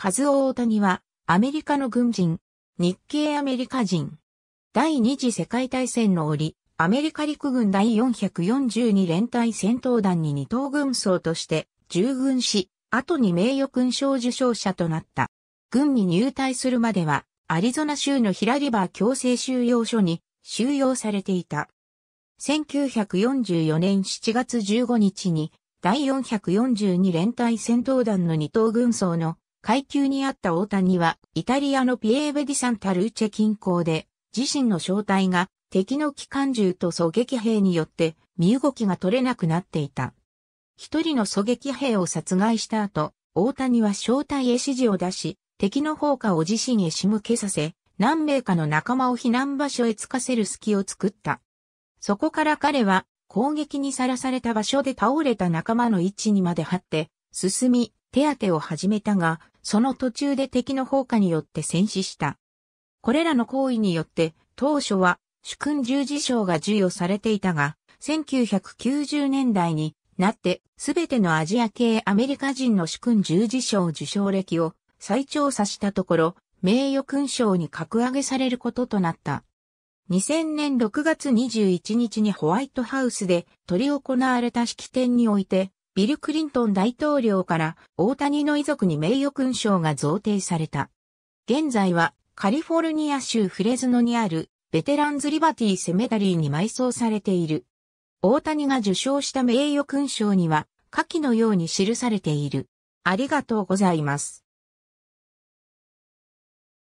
カズオ・オタニは、アメリカの軍人、日系アメリカ人。第二次世界大戦の折、アメリカ陸軍第442連隊戦闘団に二等軍曹として従軍し、後に名誉勲章受章者となった。軍に入隊するまでは、アリゾナ州のヒラリバー強制収容所に収容されていた。1944年7月15日に第442連隊戦闘団の二等軍曹の階級にあった大谷は、イタリアのピエーベディサンタルーチェ近郊で、自身の正体が敵の機関銃と狙撃兵によって身動きが取れなくなっていた。一人の狙撃兵を殺害した後、大谷は正体へ指示を出し、敵の放火を自身へ仕向けさせ、何名かの仲間を避難場所へ着かせる隙を作った。そこから彼は攻撃にさらされた場所で倒れた仲間の位置にまで張って、進み、手当てを始めたが、その途中で敵の放火によって戦死した。これらの行為によって、当初は主君十字章が授与されていたが、1990年代になって、すべてのアジア系アメリカ人の主君十字章受賞歴を再調査したところ、名誉勲章に格上げされることとなった。2000年6月21日にホワイトハウスで取り行われた式典において、ビル・クリントン大統領から大谷の遺族に名誉勲章が贈呈された。現在はカリフォルニア州フレズノにあるベテランズ・リバティ・セメタリーに埋葬されている。大谷が受賞した名誉勲章には下記のように記されている。ありがとうございます。